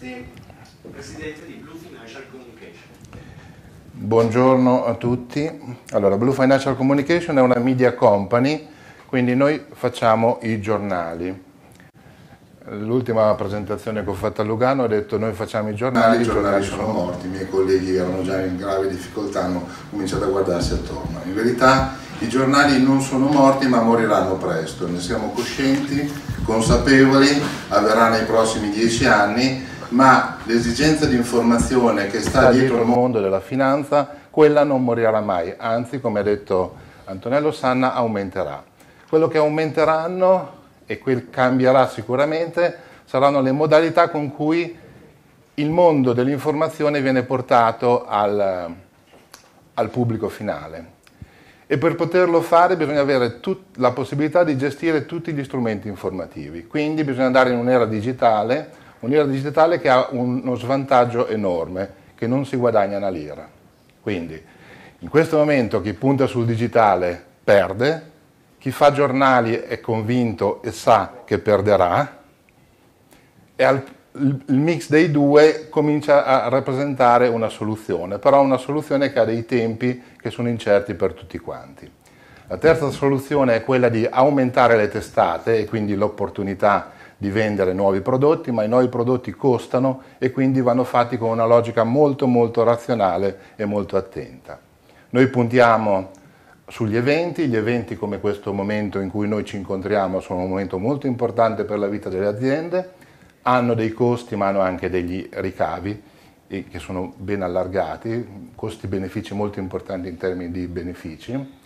Gianetti, Presidente di Blue Financial Communication. Buongiorno a tutti. Allora, Blue Financial Communication è una media company, quindi noi facciamo i giornali. L'ultima presentazione che ho fatto a Lugano ho detto noi facciamo i giornali. I giornali, giornali sono morti, i miei colleghi erano già in grave difficoltà, hanno cominciato a guardarsi attorno. In verità i giornali non sono morti ma moriranno presto, ne siamo coscienti, consapevoli, avverrà nei prossimi dieci anni ma l'esigenza di informazione che sta dietro il mondo della finanza, quella non morirà mai, anzi come ha detto Antonello Sanna aumenterà. Quello che aumenteranno e quel cambierà sicuramente saranno le modalità con cui il mondo dell'informazione viene portato al, al pubblico finale e per poterlo fare bisogna avere la possibilità di gestire tutti gli strumenti informativi. Quindi bisogna andare in un'era digitale Un'ira digitale che ha uno svantaggio enorme, che non si guadagna una lira. Quindi, in questo momento chi punta sul digitale perde, chi fa giornali è convinto e sa che perderà, e al, il mix dei due comincia a rappresentare una soluzione, però una soluzione che ha dei tempi che sono incerti per tutti quanti. La terza soluzione è quella di aumentare le testate e quindi l'opportunità di vendere nuovi prodotti, ma i nuovi prodotti costano e quindi vanno fatti con una logica molto molto razionale e molto attenta. Noi puntiamo sugli eventi, gli eventi come questo momento in cui noi ci incontriamo sono un momento molto importante per la vita delle aziende, hanno dei costi ma hanno anche degli ricavi che sono ben allargati, costi-benefici molto importanti in termini di benefici.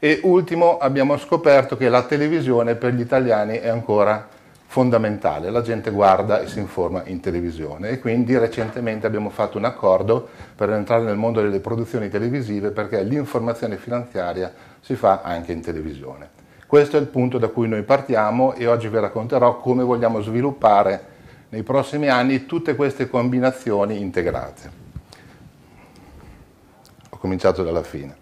E ultimo abbiamo scoperto che la televisione per gli italiani è ancora fondamentale, la gente guarda e si informa in televisione e quindi recentemente abbiamo fatto un accordo per entrare nel mondo delle produzioni televisive perché l'informazione finanziaria si fa anche in televisione. Questo è il punto da cui noi partiamo e oggi vi racconterò come vogliamo sviluppare nei prossimi anni tutte queste combinazioni integrate. Ho cominciato dalla fine.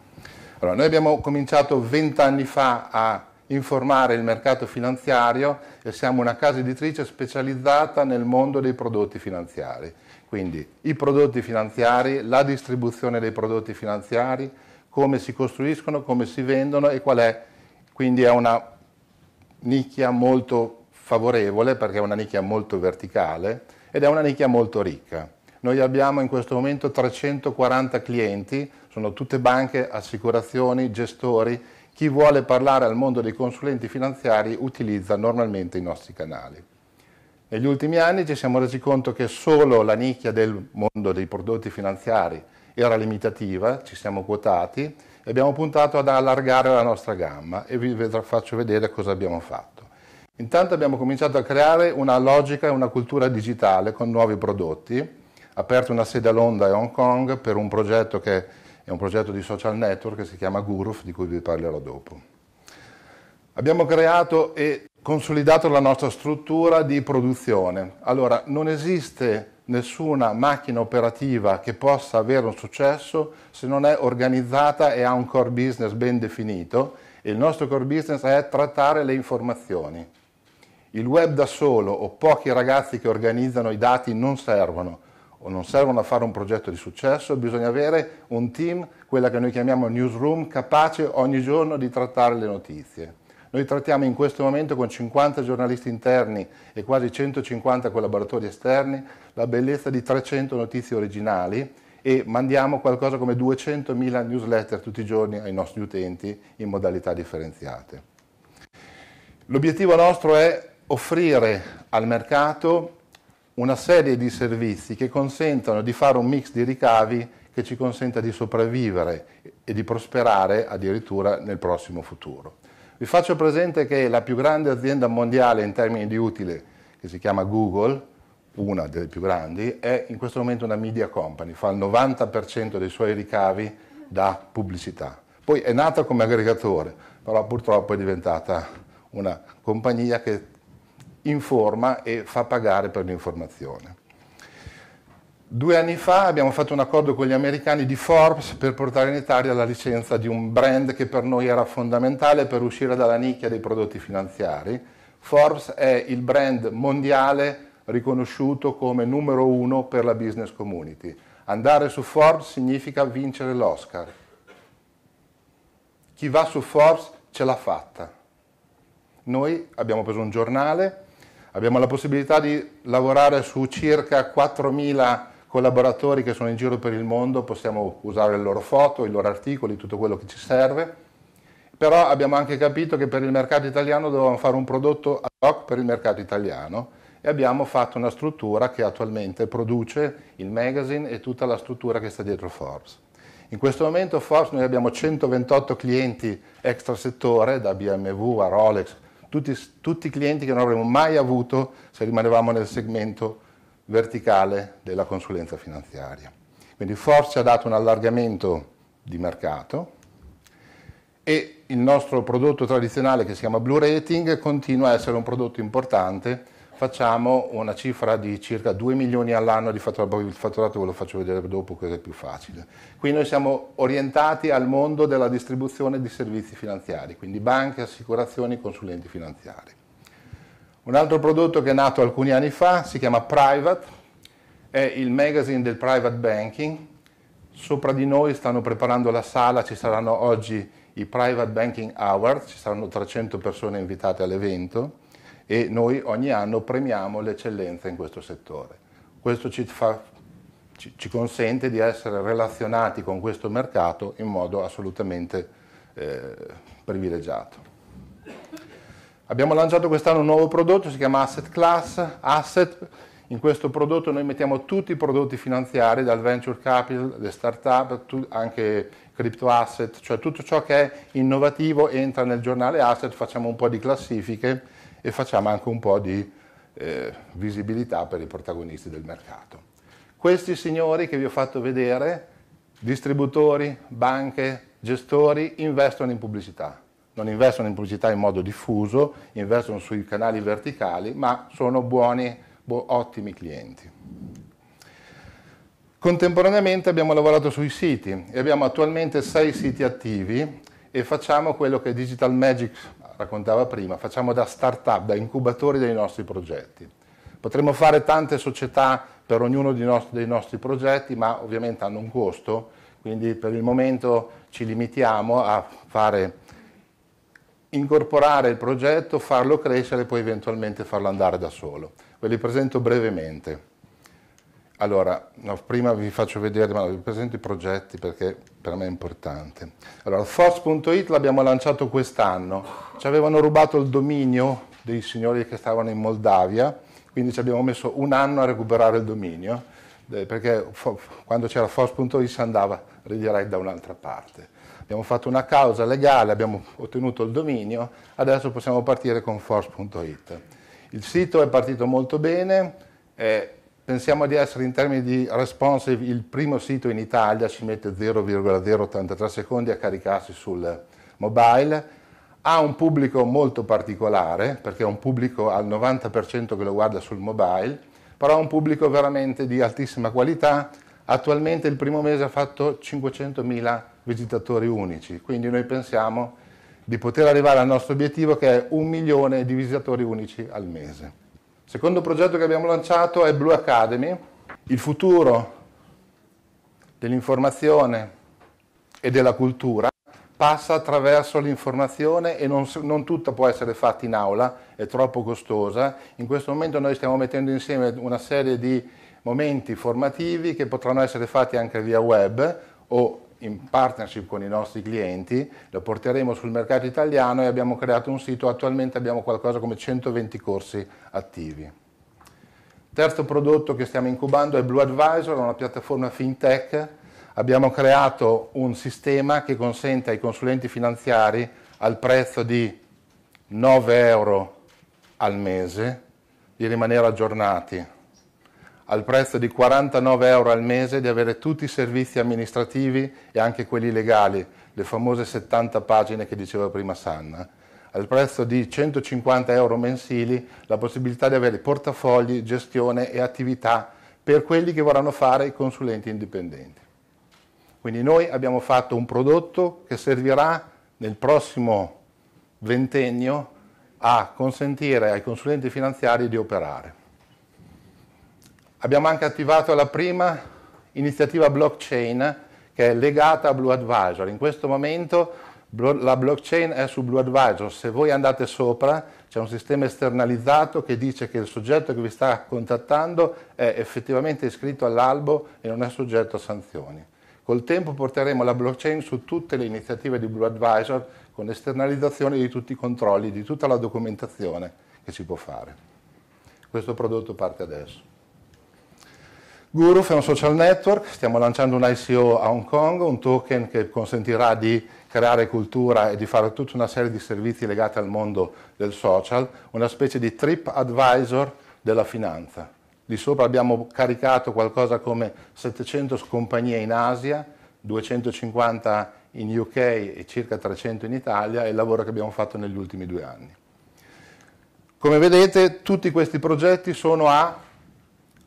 Allora, noi abbiamo cominciato vent'anni fa a informare il mercato finanziario che siamo una casa editrice specializzata nel mondo dei prodotti finanziari. Quindi i prodotti finanziari, la distribuzione dei prodotti finanziari, come si costruiscono, come si vendono e qual è. Quindi è una nicchia molto favorevole perché è una nicchia molto verticale ed è una nicchia molto ricca. Noi abbiamo in questo momento 340 clienti, sono tutte banche, assicurazioni, gestori chi vuole parlare al mondo dei consulenti finanziari utilizza normalmente i nostri canali. Negli ultimi anni ci siamo resi conto che solo la nicchia del mondo dei prodotti finanziari era limitativa, ci siamo quotati e abbiamo puntato ad allargare la nostra gamma e vi faccio vedere cosa abbiamo fatto. Intanto abbiamo cominciato a creare una logica e una cultura digitale con nuovi prodotti, aperto una sede a Londra e Hong Kong per un progetto che è un progetto di social network che si chiama Guruf, di cui vi parlerò dopo. Abbiamo creato e consolidato la nostra struttura di produzione. Allora, non esiste nessuna macchina operativa che possa avere un successo se non è organizzata e ha un core business ben definito e il nostro core business è trattare le informazioni. Il web da solo o pochi ragazzi che organizzano i dati non servono, o non servono a fare un progetto di successo, bisogna avere un team, quella che noi chiamiamo newsroom, capace ogni giorno di trattare le notizie. Noi trattiamo in questo momento con 50 giornalisti interni e quasi 150 collaboratori esterni la bellezza di 300 notizie originali e mandiamo qualcosa come 200.000 newsletter tutti i giorni ai nostri utenti in modalità differenziate. L'obiettivo nostro è offrire al mercato una serie di servizi che consentano di fare un mix di ricavi che ci consenta di sopravvivere e di prosperare addirittura nel prossimo futuro. Vi faccio presente che la più grande azienda mondiale in termini di utile, che si chiama Google, una delle più grandi, è in questo momento una media company, fa il 90% dei suoi ricavi da pubblicità. Poi è nata come aggregatore, però purtroppo è diventata una compagnia che informa e fa pagare per l'informazione. Due anni fa abbiamo fatto un accordo con gli americani di Forbes per portare in Italia la licenza di un brand che per noi era fondamentale per uscire dalla nicchia dei prodotti finanziari. Forbes è il brand mondiale riconosciuto come numero uno per la business community. Andare su Forbes significa vincere l'Oscar. Chi va su Forbes ce l'ha fatta. Noi abbiamo preso un giornale Abbiamo la possibilità di lavorare su circa 4.000 collaboratori che sono in giro per il mondo, possiamo usare le loro foto, i loro articoli, tutto quello che ci serve. Però abbiamo anche capito che per il mercato italiano dovevamo fare un prodotto ad hoc per il mercato italiano e abbiamo fatto una struttura che attualmente produce il magazine e tutta la struttura che sta dietro Forbes. In questo momento Forbes noi abbiamo 128 clienti extra settore, da BMW a Rolex, tutti, tutti clienti che non avremmo mai avuto se rimanevamo nel segmento verticale della consulenza finanziaria. Quindi Force ha dato un allargamento di mercato e il nostro prodotto tradizionale che si chiama Blue Rating continua a essere un prodotto importante facciamo una cifra di circa 2 milioni all'anno di fatturato, il fatturato ve lo faccio vedere dopo così è più facile. Qui noi siamo orientati al mondo della distribuzione di servizi finanziari, quindi banche, assicurazioni, consulenti finanziari. Un altro prodotto che è nato alcuni anni fa si chiama Private, è il magazine del private banking. Sopra di noi stanno preparando la sala, ci saranno oggi i Private Banking Awards, ci saranno 300 persone invitate all'evento e noi ogni anno premiamo l'eccellenza in questo settore. Questo ci, fa, ci, ci, consente di essere relazionati con questo mercato in modo assolutamente eh, privilegiato. Abbiamo lanciato quest'anno un nuovo prodotto, si chiama Asset Class. Asset, in questo prodotto noi mettiamo tutti i prodotti finanziari, dal venture capital, le start-up, anche crypto asset, cioè tutto ciò che è innovativo entra nel giornale Asset, facciamo un po' di classifiche e facciamo anche un po' di eh, visibilità per i protagonisti del mercato. Questi signori che vi ho fatto vedere, distributori, banche, gestori, investono in pubblicità. Non investono in pubblicità in modo diffuso, investono sui canali verticali, ma sono buoni, ottimi clienti. Contemporaneamente abbiamo lavorato sui siti e abbiamo attualmente sei siti attivi e facciamo quello che Digital Magic raccontava prima, facciamo da start-up, da incubatori dei nostri progetti. Potremmo fare tante società per ognuno dei nostri progetti, ma ovviamente hanno un costo, quindi per il momento ci limitiamo a fare, incorporare il progetto, farlo crescere e poi eventualmente farlo andare da solo. Ve li presento brevemente. Allora, no, prima vi faccio vedere, ma vi presento i progetti perché per me è importante. Allora, force.it l'abbiamo lanciato quest'anno, ci avevano rubato il dominio dei signori che stavano in Moldavia, quindi ci abbiamo messo un anno a recuperare il dominio, eh, perché quando c'era force.it si andava redirect da un'altra parte. Abbiamo fatto una causa legale, abbiamo ottenuto il dominio, adesso possiamo partire con force.it. Il sito è partito molto bene, è Pensiamo di essere in termini di responsive il primo sito in Italia, ci mette 0,083 secondi a caricarsi sul mobile, ha un pubblico molto particolare, perché è un pubblico al 90% che lo guarda sul mobile, però ha un pubblico veramente di altissima qualità, attualmente il primo mese ha fatto 500.000 visitatori unici, quindi noi pensiamo di poter arrivare al nostro obiettivo che è un milione di visitatori unici al mese. Secondo progetto che abbiamo lanciato è Blue Academy, il futuro dell'informazione e della cultura passa attraverso l'informazione e non, non, tutta può essere fatta in aula, è troppo costosa. In questo momento noi stiamo mettendo insieme una serie di momenti formativi che potranno essere fatti anche via web o in partnership con i nostri clienti, lo porteremo sul mercato italiano e abbiamo creato un sito, attualmente abbiamo qualcosa come 120 corsi attivi. Terzo prodotto che stiamo incubando è Blue Advisor, una piattaforma fintech. Abbiamo creato un sistema che consente ai consulenti finanziari al prezzo di 9 euro al mese di rimanere aggiornati al prezzo di 49 euro al mese di avere tutti i servizi amministrativi e anche quelli legali, le famose 70 pagine che diceva prima Sanna, al prezzo di 150 euro mensili la possibilità di avere portafogli, gestione e attività per quelli che vorranno fare i consulenti indipendenti. Quindi noi abbiamo fatto un prodotto che servirà nel prossimo ventennio a consentire ai consulenti finanziari di operare. Abbiamo anche attivato la prima iniziativa blockchain che è legata a Blue Advisor. In questo momento la blockchain è su Blue Advisor, se voi andate sopra c'è un sistema esternalizzato che dice che il soggetto che vi sta contattando è effettivamente iscritto all'albo e non è soggetto a sanzioni. Col tempo porteremo la blockchain su tutte le iniziative di Blue Advisor con esternalizzazione di tutti i controlli, di tutta la documentazione che si può fare. Questo prodotto parte adesso. Guruf è un social network, stiamo lanciando un ICO a Hong Kong, un token che consentirà di creare cultura e di fare tutta una serie di servizi legati al mondo del social, una specie di trip advisor della finanza. Di sopra abbiamo caricato qualcosa come 700 compagnie in Asia, 250 in UK e circa 300 in Italia, è il lavoro che abbiamo fatto negli ultimi due anni. Come vedete tutti questi progetti sono a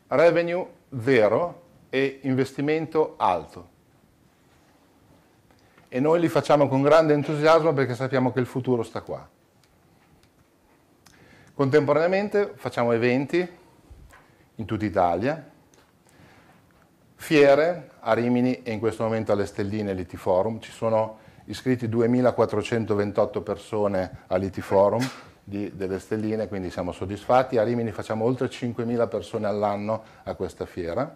revenue vero e investimento alto. E noi li facciamo con grande entusiasmo perché sappiamo che il futuro sta qua. Contemporaneamente facciamo eventi in tutta Italia, fiere a Rimini e in questo momento alle Stelline l'IT Forum. Ci sono iscritti 2.428 persone all'IT Forum di, delle stelline, quindi siamo soddisfatti. A Rimini facciamo oltre 5.000 persone all'anno a questa fiera.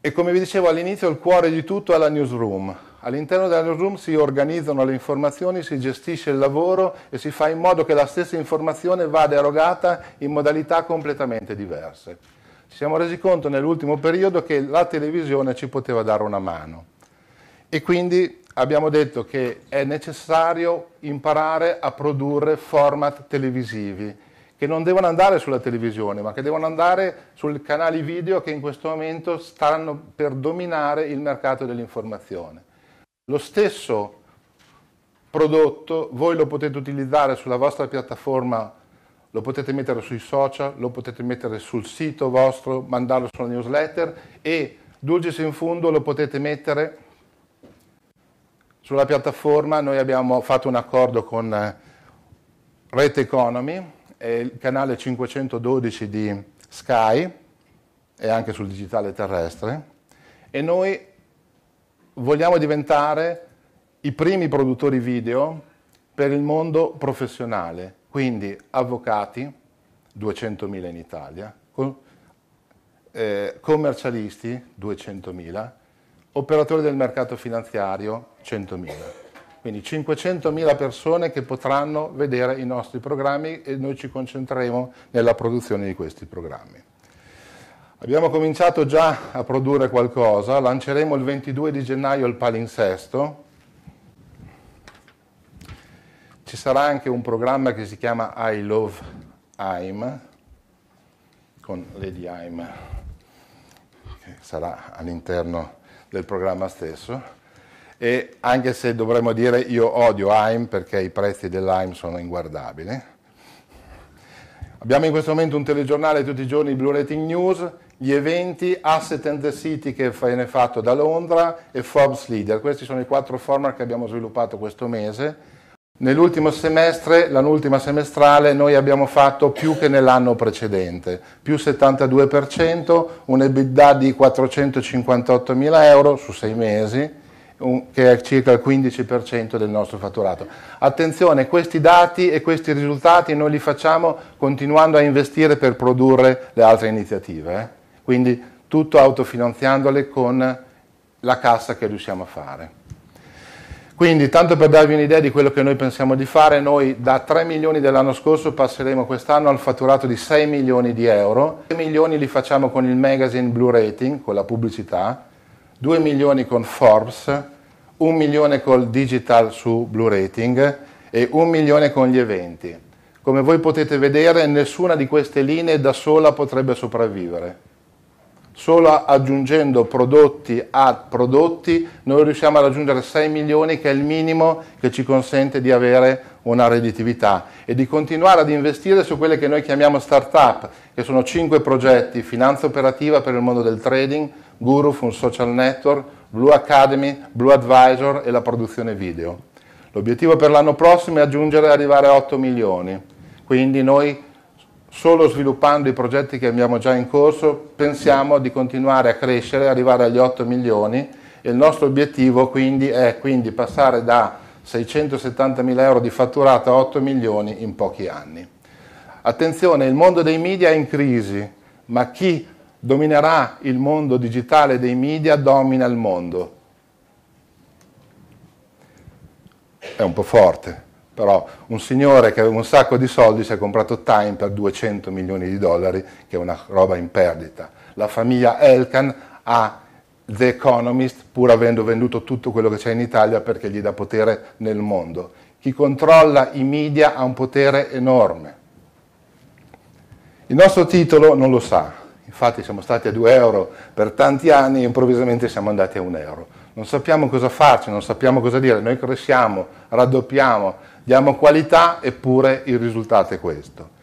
E come vi dicevo all'inizio, il cuore di tutto è la newsroom. All'interno della newsroom si organizzano le informazioni, si gestisce il lavoro e si fa in modo che la stessa informazione vada erogata in modalità completamente diverse. Ci siamo resi conto nell'ultimo periodo che la televisione ci poteva dare una mano e quindi abbiamo detto che è necessario imparare a produrre format televisivi che non devono andare sulla televisione, ma che devono andare sui canali video che in questo momento stanno per dominare il mercato dell'informazione. Lo stesso prodotto voi lo potete utilizzare sulla vostra piattaforma, lo potete mettere sui social, lo potete mettere sul sito vostro, mandarlo sulla newsletter e Dulcis in Fundo lo potete mettere sulla piattaforma noi abbiamo fatto un accordo con eh, Rete Economy e il canale 512 di Sky e anche sul digitale terrestre e noi vogliamo diventare i primi produttori video per il mondo professionale, quindi avvocati, 200.000 in Italia, eh, commercialisti, 200.000, operatori del mercato finanziario, 100.000. Quindi 500.000 persone che potranno vedere i nostri programmi e noi ci concentreremo nella produzione di questi programmi. Abbiamo cominciato già a produrre qualcosa, lanceremo il 22 di gennaio il palinsesto, ci sarà anche un programma che si chiama I Love I'm, con Lady I'm, che sarà all'interno del programma stesso e anche se dovremmo dire io odio AIM perché i prezzi dell'AIM sono inguardabili. Abbiamo in questo momento un telegiornale tutti i giorni, Blue Rating News, gli eventi, Asset and the City che viene fatto da Londra e Forbes Leader. Questi sono i quattro format che abbiamo sviluppato questo mese. Nell'ultimo semestre, l'ultima semestrale, noi abbiamo fatto più che nell'anno precedente, più 72%, un EBITDA di 458 mila euro su sei mesi, che è circa il 15% del nostro fatturato. Attenzione, questi dati e questi risultati noi li facciamo continuando a investire per produrre le altre iniziative, eh? quindi tutto autofinanziandole con la cassa che riusciamo a fare. Quindi, tanto per darvi un'idea di quello che noi pensiamo di fare, noi da 3 milioni dell'anno scorso passeremo quest'anno al fatturato di 6 milioni di euro. 3 milioni li facciamo con il magazine Blue Rating, con la pubblicità, 2 milioni con Forbes, 1 milione col digital su Blue Rating e 1 milione con gli eventi. Come voi potete vedere, nessuna di queste linee da sola potrebbe sopravvivere. Solo aggiungendo prodotti a prodotti noi riusciamo a raggiungere 6 milioni che è il minimo che ci consente di avere una redditività e di continuare ad investire su quelle che noi chiamiamo start-up, che sono 5 progetti, finanza operativa per il mondo del trading, Guru fu un social network, Blue Academy, Blue Advisor e la produzione video. L'obiettivo per l'anno prossimo è aggiungere e arrivare a 8 milioni, quindi noi solo sviluppando i progetti che abbiamo già in corso pensiamo di continuare a crescere, arrivare agli 8 milioni e il nostro obiettivo quindi è quindi passare da 670 mila euro di fatturato a 8 milioni in pochi anni. Attenzione, il mondo dei media è in crisi, ma chi dominerà il mondo digitale dei media, domina il mondo. È un po' forte, però un signore che aveva un sacco di soldi si è comprato Time per 200 milioni di dollari, che è una roba in perdita. La famiglia Elkan ha The Economist, pur avendo venduto tutto quello che c'è in Italia perché gli dà potere nel mondo. Chi controlla i media ha un potere enorme. Il nostro titolo non lo sa, Infatti siamo stati a 2 euro per tanti anni e improvvisamente siamo andati a 1 euro. Non sappiamo cosa farci, non sappiamo cosa dire, noi cresciamo, raddoppiamo, diamo qualità eppure il risultato è questo.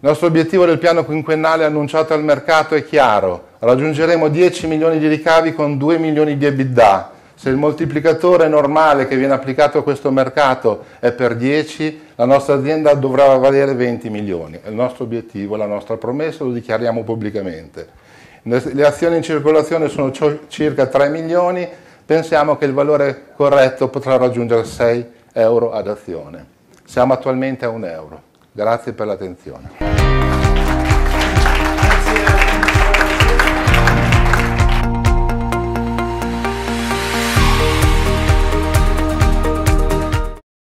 Il nostro obiettivo del piano quinquennale annunciato al mercato è chiaro, raggiungeremo 10 milioni di ricavi con 2 milioni di EBITDA, se il moltiplicatore normale che viene applicato a questo mercato è per 10, la nostra azienda dovrà valere 20 milioni. È il nostro obiettivo, la nostra promessa, lo dichiariamo pubblicamente. Le azioni in circolazione sono circa 3 milioni, pensiamo che il valore corretto potrà raggiungere 6 euro ad azione. Siamo attualmente a 1 euro. Grazie per l'attenzione.